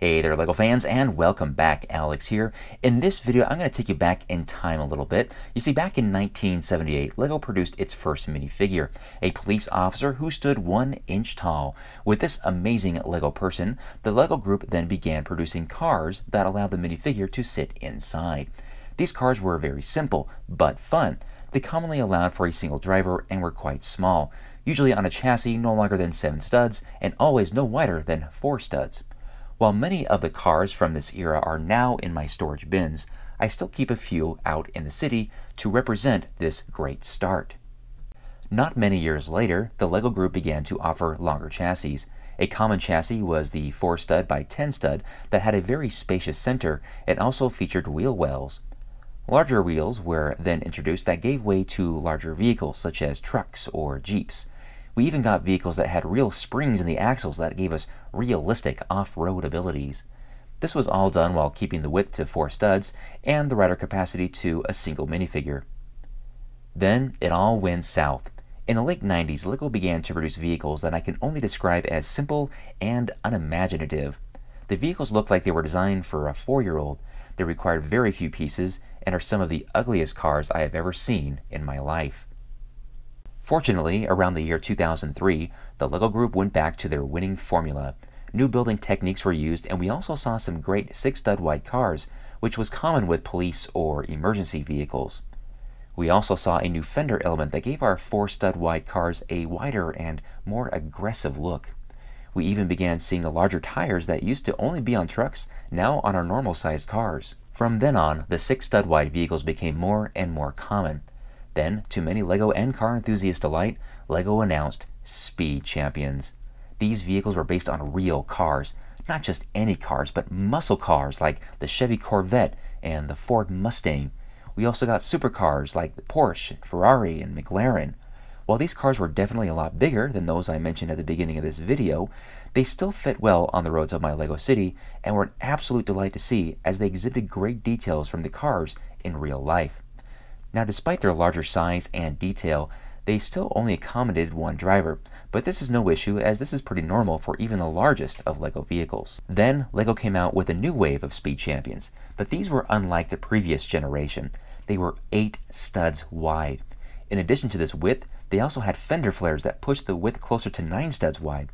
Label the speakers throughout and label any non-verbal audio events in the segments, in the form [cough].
Speaker 1: Hey there LEGO fans and welcome back, Alex here. In this video I'm going to take you back in time a little bit. You see back in 1978 LEGO produced its first minifigure, a police officer who stood one inch tall. With this amazing LEGO person, the LEGO group then began producing cars that allowed the minifigure to sit inside. These cars were very simple, but fun. They commonly allowed for a single driver and were quite small, usually on a chassis no longer than 7 studs and always no wider than 4 studs. While many of the cars from this era are now in my storage bins, I still keep a few out in the city to represent this great start. Not many years later, the LEGO Group began to offer longer chassis. A common chassis was the 4 stud by 10 stud that had a very spacious center and also featured wheel wells. Larger wheels were then introduced that gave way to larger vehicles such as trucks or jeeps. We even got vehicles that had real springs in the axles that gave us realistic off-road abilities. This was all done while keeping the width to four studs and the rider capacity to a single minifigure. Then it all went south. In the late 90s, Lego began to produce vehicles that I can only describe as simple and unimaginative. The vehicles looked like they were designed for a four-year-old. They required very few pieces and are some of the ugliest cars I have ever seen in my life. Fortunately, around the year 2003, the LEGO Group went back to their winning formula. New building techniques were used, and we also saw some great six stud wide cars, which was common with police or emergency vehicles. We also saw a new fender element that gave our four stud wide cars a wider and more aggressive look. We even began seeing the larger tires that used to only be on trucks now on our normal sized cars. From then on, the six stud wide vehicles became more and more common. Then, to many LEGO and car enthusiasts alike, LEGO announced Speed Champions. These vehicles were based on real cars, not just any cars, but muscle cars like the Chevy Corvette and the Ford Mustang. We also got supercars like the Porsche, and Ferrari, and McLaren. While these cars were definitely a lot bigger than those I mentioned at the beginning of this video, they still fit well on the roads of my LEGO City and were an absolute delight to see as they exhibited great details from the cars in real life. Now, despite their larger size and detail, they still only accommodated one driver, but this is no issue as this is pretty normal for even the largest of LEGO vehicles. Then, LEGO came out with a new wave of Speed Champions, but these were unlike the previous generation. They were 8 studs wide. In addition to this width, they also had fender flares that pushed the width closer to 9 studs wide.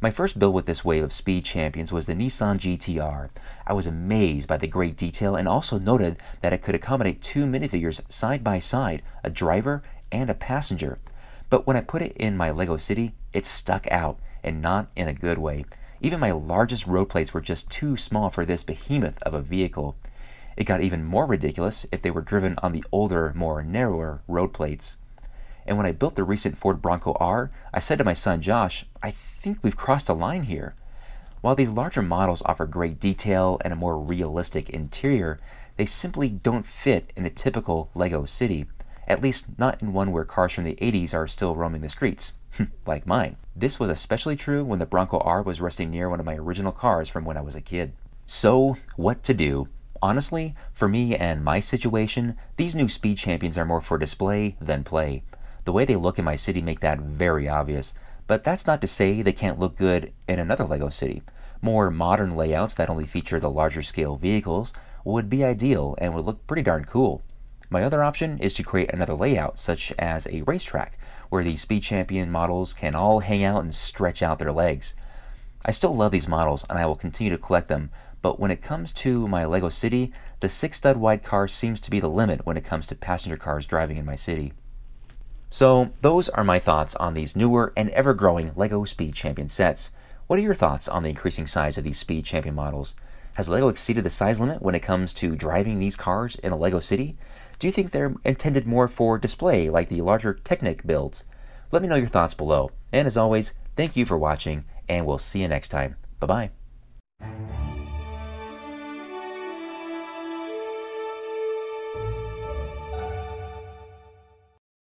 Speaker 1: My first build with this wave of speed champions was the Nissan GTR. I was amazed by the great detail and also noted that it could accommodate two minifigures side by side, a driver and a passenger. But when I put it in my LEGO City, it stuck out, and not in a good way. Even my largest road plates were just too small for this behemoth of a vehicle. It got even more ridiculous if they were driven on the older, more narrower road plates. And when I built the recent Ford Bronco R, I said to my son Josh, I think we've crossed a line here. While these larger models offer great detail and a more realistic interior, they simply don't fit in a typical Lego city, at least not in one where cars from the 80s are still roaming the streets, [laughs] like mine. This was especially true when the Bronco R was resting near one of my original cars from when I was a kid. So, what to do? Honestly, for me and my situation, these new speed champions are more for display than play. The way they look in my city make that very obvious, but that's not to say they can't look good in another LEGO city. More modern layouts that only feature the larger scale vehicles would be ideal and would look pretty darn cool. My other option is to create another layout, such as a racetrack, where the Speed Champion models can all hang out and stretch out their legs. I still love these models and I will continue to collect them, but when it comes to my LEGO City, the 6 stud wide car seems to be the limit when it comes to passenger cars driving in my city. So those are my thoughts on these newer and ever-growing LEGO Speed Champion sets. What are your thoughts on the increasing size of these Speed Champion models? Has LEGO exceeded the size limit when it comes to driving these cars in a LEGO city? Do you think they're intended more for display like the larger Technic builds? Let me know your thoughts below. And as always, thank you for watching, and we'll see you next time. Bye-bye.